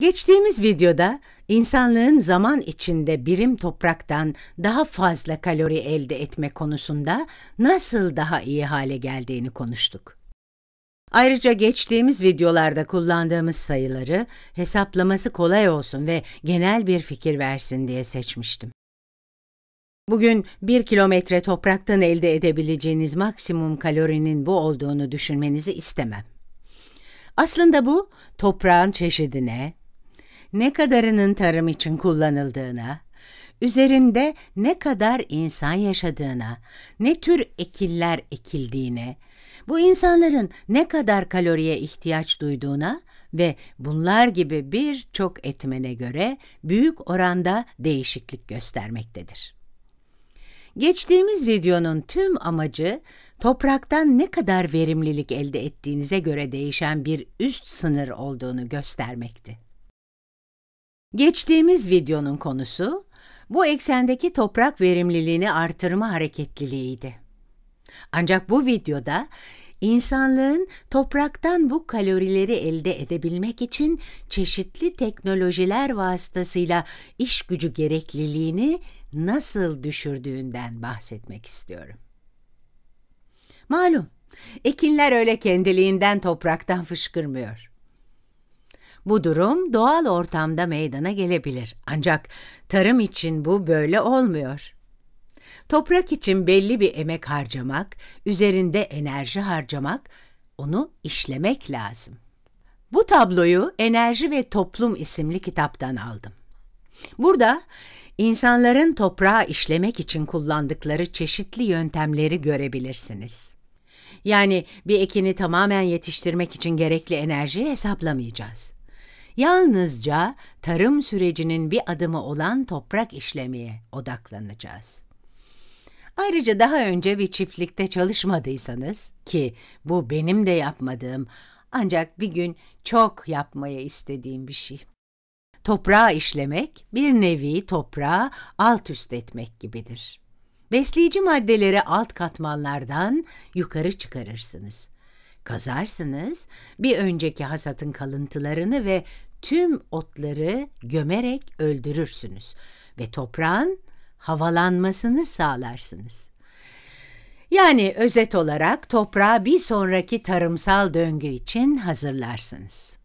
Geçtiğimiz videoda insanlığın zaman içinde birim topraktan daha fazla kalori elde etme konusunda nasıl daha iyi hale geldiğini konuştuk. Ayrıca geçtiğimiz videolarda kullandığımız sayıları hesaplaması kolay olsun ve genel bir fikir versin diye seçmiştim. Bugün bir kilometre topraktan elde edebileceğiniz maksimum kalorinin bu olduğunu düşünmenizi istemem. Aslında bu toprağın çeşidine, ne kadarının tarım için kullanıldığına, üzerinde ne kadar insan yaşadığına, ne tür ekiller ekildiğine, bu insanların ne kadar kaloriye ihtiyaç duyduğuna ve bunlar gibi birçok etmene göre büyük oranda değişiklik göstermektedir. Geçtiğimiz videonun tüm amacı topraktan ne kadar verimlilik elde ettiğinize göre değişen bir üst sınır olduğunu göstermekti. Geçtiğimiz videonun konusu bu eksendeki toprak verimliliğini artırma hareketliliğiydi. Ancak bu videoda insanlığın topraktan bu kalorileri elde edebilmek için çeşitli teknolojiler vasıtasıyla iş gücü gerekliliğini nasıl düşürdüğünden bahsetmek istiyorum. Malum, ekinler öyle kendiliğinden topraktan fışkırmıyor. Bu durum doğal ortamda meydana gelebilir. Ancak tarım için bu böyle olmuyor. Toprak için belli bir emek harcamak, üzerinde enerji harcamak, onu işlemek lazım. Bu tabloyu Enerji ve Toplum isimli kitaptan aldım. Burada insanların toprağı işlemek için kullandıkları çeşitli yöntemleri görebilirsiniz. Yani bir ekini tamamen yetiştirmek için gerekli enerjiyi hesaplamayacağız yalnızca tarım sürecinin bir adımı olan toprak işlemeye odaklanacağız. Ayrıca daha önce bir çiftlikte çalışmadıysanız ki bu benim de yapmadığım ancak bir gün çok yapmaya istediğim bir şey. Toprağı işlemek bir nevi toprağı alt üst etmek gibidir. Besleyici maddeleri alt katmanlardan yukarı çıkarırsınız. Kazarsınız, bir önceki hasatın kalıntılarını ve tüm otları gömerek öldürürsünüz ve toprağın havalanmasını sağlarsınız. Yani özet olarak toprağı bir sonraki tarımsal döngü için hazırlarsınız.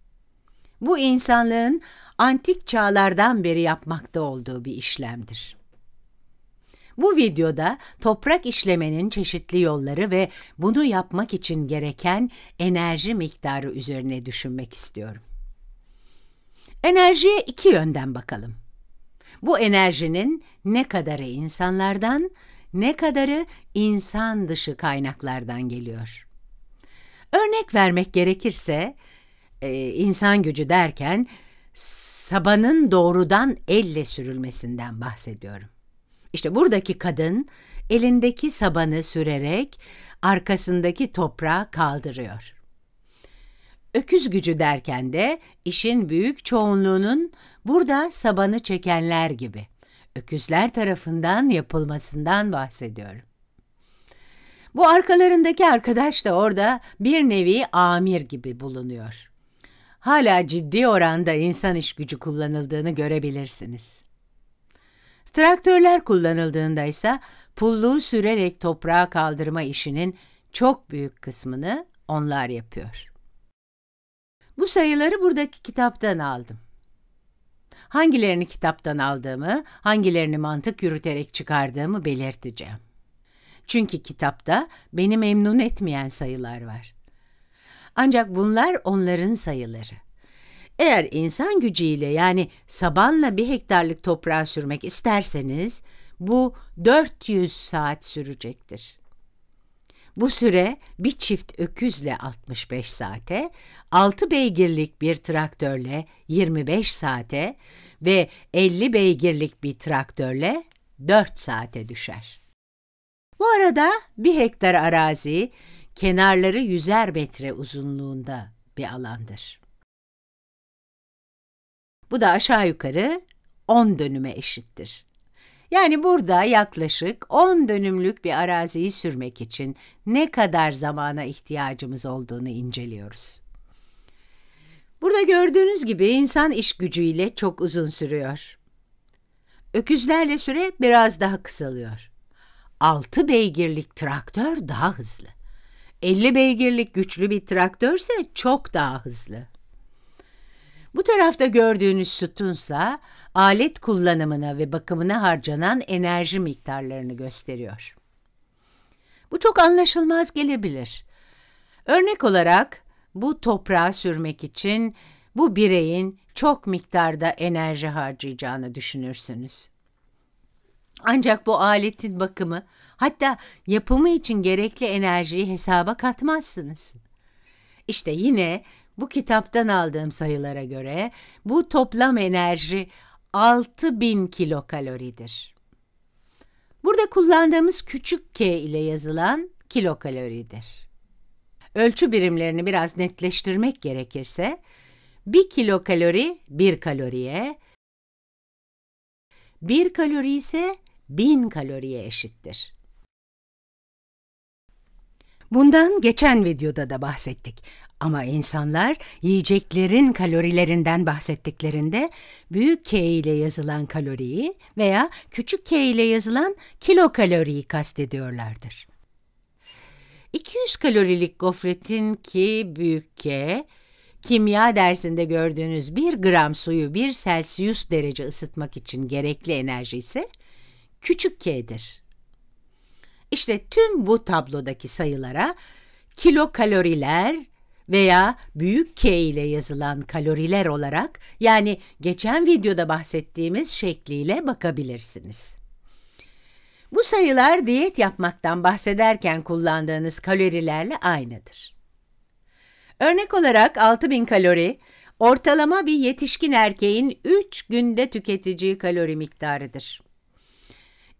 Bu insanlığın antik çağlardan beri yapmakta olduğu bir işlemdir. Bu videoda toprak işlemenin çeşitli yolları ve bunu yapmak için gereken enerji miktarı üzerine düşünmek istiyorum. Enerjiye iki yönden bakalım. Bu enerjinin ne kadarı insanlardan, ne kadarı insan dışı kaynaklardan geliyor. Örnek vermek gerekirse, e, insan gücü derken sabanın doğrudan elle sürülmesinden bahsediyorum. İşte buradaki kadın elindeki sabanı sürerek arkasındaki toprağı kaldırıyor. Öküz gücü derken de işin büyük çoğunluğunun burada sabanı çekenler gibi öküzler tarafından yapılmasından bahsediyorum. Bu arkalarındaki arkadaş da orada bir nevi amir gibi bulunuyor. Hala ciddi oranda insan iş gücü kullanıldığını görebilirsiniz. Traktörler kullanıldığında ise pulluğu sürerek toprağa kaldırma işinin çok büyük kısmını onlar yapıyor.'' Bu sayıları buradaki kitaptan aldım. Hangilerini kitaptan aldığımı, hangilerini mantık yürüterek çıkardığımı belirteceğim. Çünkü kitapta beni memnun etmeyen sayılar var. Ancak bunlar onların sayıları. Eğer insan gücüyle yani sabanla bir hektarlık toprağa sürmek isterseniz bu 400 saat sürecektir. Bu süre bir çift öküzle 65 saate, 6 beygirlik bir traktörle 25 saate ve 50 beygirlik bir traktörle 4 saate düşer. Bu arada bir hektar arazi kenarları yüzer metre uzunluğunda bir alandır. Bu da aşağı yukarı 10 dönüme eşittir. Yani burada yaklaşık 10 dönümlük bir araziyi sürmek için ne kadar zamana ihtiyacımız olduğunu inceliyoruz. Burada gördüğünüz gibi insan iş gücüyle çok uzun sürüyor. Öküzlerle süre biraz daha kısalıyor. 6 beygirlik traktör daha hızlı. 50 beygirlik güçlü bir traktörse çok daha hızlı. Bu tarafta gördüğünüz sütunsa alet kullanımına ve bakımına harcanan enerji miktarlarını gösteriyor. Bu çok anlaşılmaz gelebilir. Örnek olarak bu toprağı sürmek için bu bireyin çok miktarda enerji harcayacağını düşünürsünüz. Ancak bu aletin bakımı hatta yapımı için gerekli enerjiyi hesaba katmazsınız. İşte yine bu kitaptan aldığım sayılara göre bu toplam enerji 6000 kilokaloridir. Burada kullandığımız küçük k ile yazılan kilokaloridir. Ölçü birimlerini biraz netleştirmek gerekirse 1 kilokalori 1 kaloriye, 1 kalori ise 1000 kaloriye eşittir. Bundan geçen videoda da bahsettik. Ama insanlar yiyeceklerin kalorilerinden bahsettiklerinde büyük K ile yazılan kaloriyi veya küçük K ile yazılan kilokaloriyi kastediyorlardır. 200 kalorilik gofretin ki büyük K, kimya dersinde gördüğünüz 1 gram suyu 1 Celsius derece ısıtmak için gerekli enerji ise küçük K'dir. İşte tüm bu tablodaki sayılara kilokaloriler, veya büyük K ile yazılan kaloriler olarak yani geçen videoda bahsettiğimiz şekliyle bakabilirsiniz. Bu sayılar diyet yapmaktan bahsederken kullandığınız kalorilerle aynıdır. Örnek olarak 6000 kalori ortalama bir yetişkin erkeğin 3 günde tüketeceği kalori miktarıdır.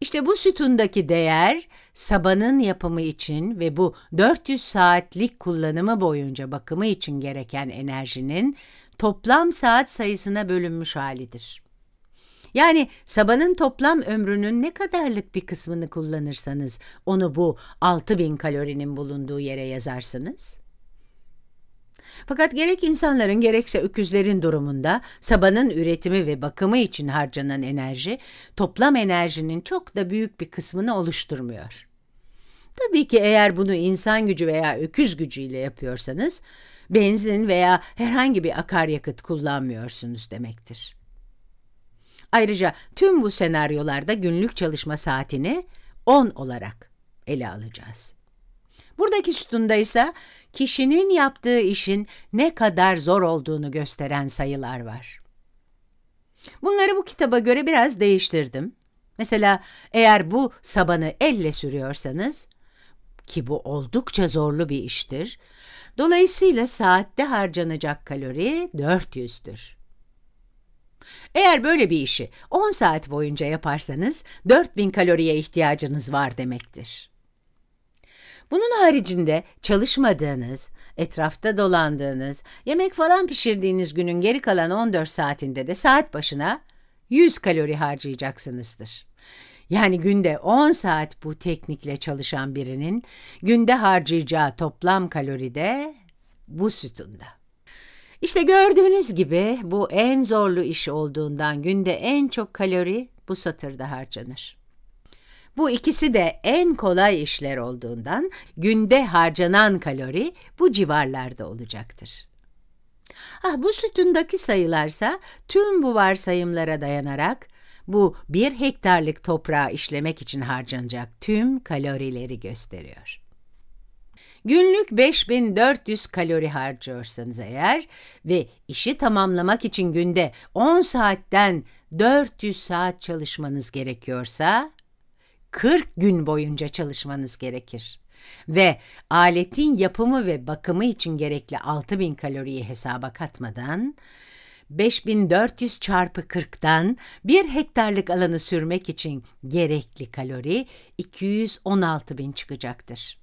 İşte bu sütundaki değer sabanın yapımı için ve bu 400 saatlik kullanımı boyunca bakımı için gereken enerjinin toplam saat sayısına bölünmüş halidir. Yani sabanın toplam ömrünün ne kadarlık bir kısmını kullanırsanız onu bu 6000 kalorinin bulunduğu yere yazarsınız. Fakat gerek insanların gerekse öküzlerin durumunda sabanın üretimi ve bakımı için harcanan enerji toplam enerjinin çok da büyük bir kısmını oluşturmuyor. Tabii ki eğer bunu insan gücü veya öküz gücüyle yapıyorsanız benzin veya herhangi bir akaryakıt kullanmıyorsunuz demektir. Ayrıca tüm bu senaryolarda günlük çalışma saatini 10 olarak ele alacağız. Buradaki sütunda ise kişinin yaptığı işin ne kadar zor olduğunu gösteren sayılar var. Bunları bu kitaba göre biraz değiştirdim. Mesela eğer bu sabanı elle sürüyorsanız ki bu oldukça zorlu bir iştir. Dolayısıyla saatte harcanacak kalori 400'dür. Eğer böyle bir işi 10 saat boyunca yaparsanız 4000 kaloriye ihtiyacınız var demektir. Bunun haricinde çalışmadığınız, etrafta dolandığınız, yemek falan pişirdiğiniz günün geri kalan 14 saatinde de saat başına 100 kalori harcayacaksınızdır. Yani günde 10 saat bu teknikle çalışan birinin günde harcayacağı toplam kalori de bu sütunda. İşte gördüğünüz gibi bu en zorlu iş olduğundan günde en çok kalori bu satırda harcanır. Bu ikisi de en kolay işler olduğundan günde harcanan kalori bu civarlarda olacaktır. Ah, bu sütundaki sayılarsa tüm bu varsayımlara dayanarak bu bir hektarlık toprağı işlemek için harcanacak tüm kalorileri gösteriyor. Günlük 5400 kalori harcıyorsanız eğer ve işi tamamlamak için günde 10 saatten 400 saat çalışmanız gerekiyorsa 40 gün boyunca çalışmanız gerekir. Ve aletin yapımı ve bakımı için gerekli 6000 kaloriyi hesaba katmadan 5400 çarpı 40'dan 1 hektarlık alanı sürmek için gerekli kalori 216 bin çıkacaktır.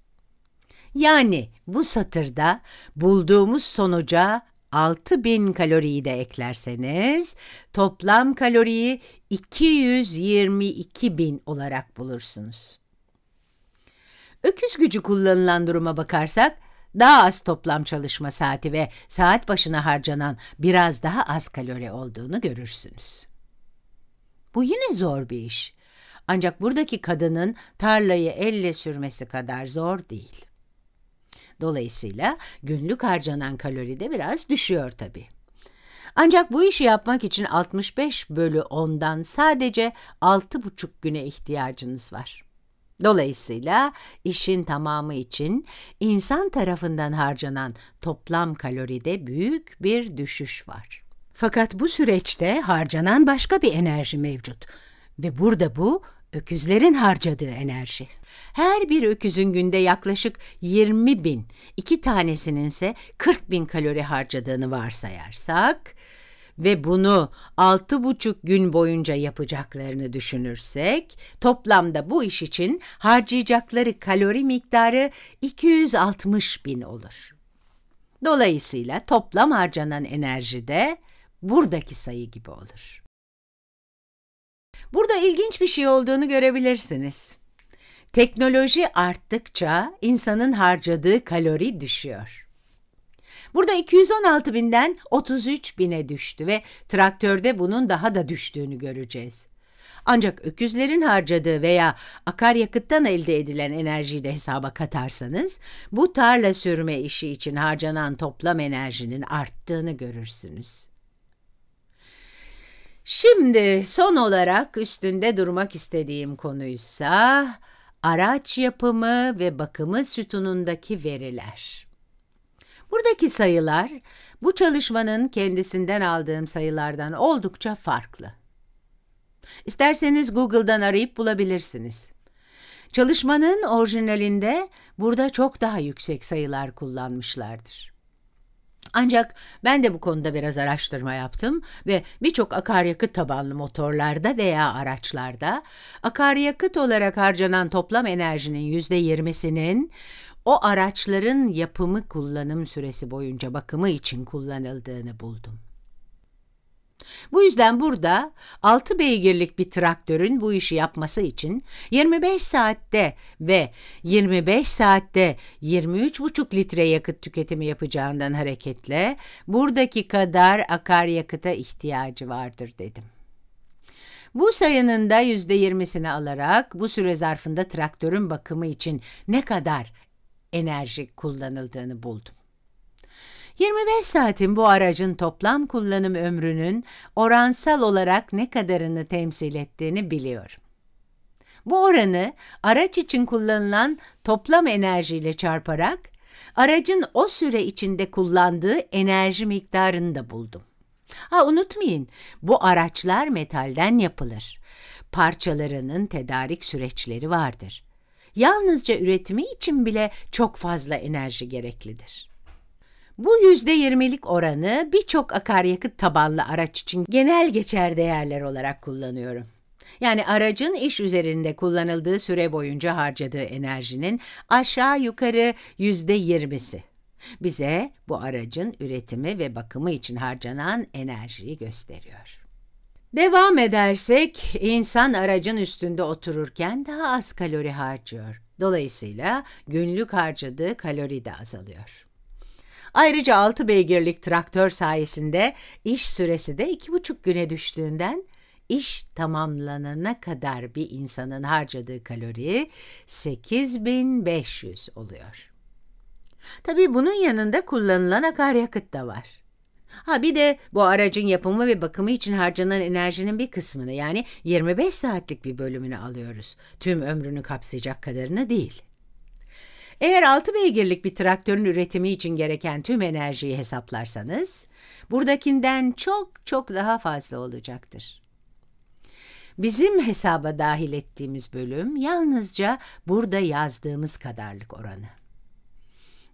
Yani bu satırda bulduğumuz sonuca 6000 kaloriyi de eklerseniz toplam kaloriyi 222 bin olarak bulursunuz. Öküz gücü kullanılan duruma bakarsak daha az toplam çalışma saati ve saat başına harcanan biraz daha az kalori olduğunu görürsünüz. Bu yine zor bir iş. Ancak buradaki kadının tarlayı elle sürmesi kadar zor değil. Dolayısıyla günlük harcanan kalori de biraz düşüyor tabii. Ancak bu işi yapmak için 65 bölü 10'dan sadece 6,5 güne ihtiyacınız var. Dolayısıyla işin tamamı için insan tarafından harcanan toplam kaloride büyük bir düşüş var. Fakat bu süreçte harcanan başka bir enerji mevcut ve burada bu Öküzlerin harcadığı enerji. Her bir öküzün günde yaklaşık 20 bin, iki tanesinin ise 40 bin kalori harcadığını varsayarsak ve bunu 6,5 gün boyunca yapacaklarını düşünürsek toplamda bu iş için harcayacakları kalori miktarı 260 bin olur. Dolayısıyla toplam harcanan enerji de buradaki sayı gibi olur. Burada ilginç bir şey olduğunu görebilirsiniz. Teknoloji arttıkça insanın harcadığı kalori düşüyor. Burada 216 binden 33 bine düştü ve traktörde bunun daha da düştüğünü göreceğiz. Ancak öküzlerin harcadığı veya akaryakıttan elde edilen enerjiyi de hesaba katarsanız, bu tarla sürme işi için harcanan toplam enerjinin arttığını görürsünüz. Şimdi son olarak üstünde durmak istediğim konuysa araç yapımı ve bakımı sütunundaki veriler. Buradaki sayılar bu çalışmanın kendisinden aldığım sayılardan oldukça farklı. İsterseniz Google'dan arayıp bulabilirsiniz. Çalışmanın orijinalinde burada çok daha yüksek sayılar kullanmışlardır. Ancak ben de bu konuda biraz araştırma yaptım ve birçok akaryakıt tabanlı motorlarda veya araçlarda akaryakıt olarak harcanan toplam enerjinin %20'sinin o araçların yapımı kullanım süresi boyunca bakımı için kullanıldığını buldum. Bu yüzden burada 6 beygirlik bir traktörün bu işi yapması için 25 saatte ve 25 saatte 23,5 litre yakıt tüketimi yapacağından hareketle buradaki kadar akaryakıta ihtiyacı vardır dedim. Bu sayının da %20'sini alarak bu süre zarfında traktörün bakımı için ne kadar enerji kullanıldığını buldum. 25 saatin bu aracın toplam kullanım ömrünün oransal olarak ne kadarını temsil ettiğini biliyor. Bu oranı araç için kullanılan toplam enerjiyle çarparak aracın o süre içinde kullandığı enerji miktarını da buldum. Ha unutmayın, bu araçlar metalden yapılır. Parçalarının tedarik süreçleri vardır. Yalnızca üretimi için bile çok fazla enerji gereklidir. Bu yüzde yirmilik oranı birçok akaryakıt tabanlı araç için genel geçer değerler olarak kullanıyorum. Yani aracın iş üzerinde kullanıldığı süre boyunca harcadığı enerjinin aşağı yukarı yüzde yirmisi. Bize bu aracın üretimi ve bakımı için harcanan enerjiyi gösteriyor. Devam edersek insan aracın üstünde otururken daha az kalori harcıyor. Dolayısıyla günlük harcadığı kalori de azalıyor. Ayrıca altı beygirlik traktör sayesinde iş süresi de iki buçuk güne düştüğünden iş tamamlanana kadar bir insanın harcadığı kalori 8500 oluyor. Tabii bunun yanında kullanılan akaryakıt da var. Ha bir de bu aracın yapımı ve bakımı için harcanan enerjinin bir kısmını yani 25 saatlik bir bölümünü alıyoruz. Tüm ömrünü kapsayacak kadarını değil. Eğer 6 beygirlik bir traktörün üretimi için gereken tüm enerjiyi hesaplarsanız, buradakinden çok çok daha fazla olacaktır. Bizim hesaba dahil ettiğimiz bölüm yalnızca burada yazdığımız kadarlık oranı.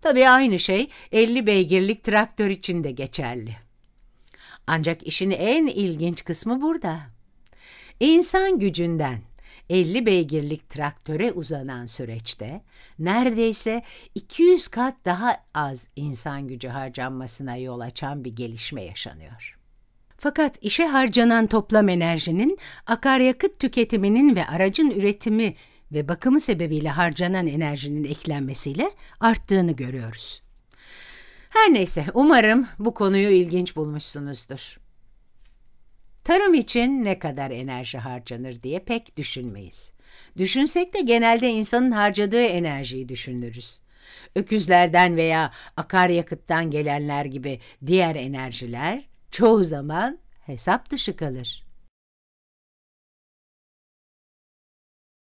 Tabii aynı şey 50 beygirlik traktör için de geçerli. Ancak işin en ilginç kısmı burada. İnsan gücünden 50 beygirlik traktöre uzanan süreçte neredeyse 200 kat daha az insan gücü harcanmasına yol açan bir gelişme yaşanıyor. Fakat işe harcanan toplam enerjinin akaryakıt tüketiminin ve aracın üretimi ve bakımı sebebiyle harcanan enerjinin eklenmesiyle arttığını görüyoruz. Her neyse umarım bu konuyu ilginç bulmuşsunuzdur. Tarım için ne kadar enerji harcanır diye pek düşünmeyiz. Düşünsek de genelde insanın harcadığı enerjiyi düşünürüz. Öküzlerden veya akaryakıttan gelenler gibi diğer enerjiler çoğu zaman hesap dışı kalır.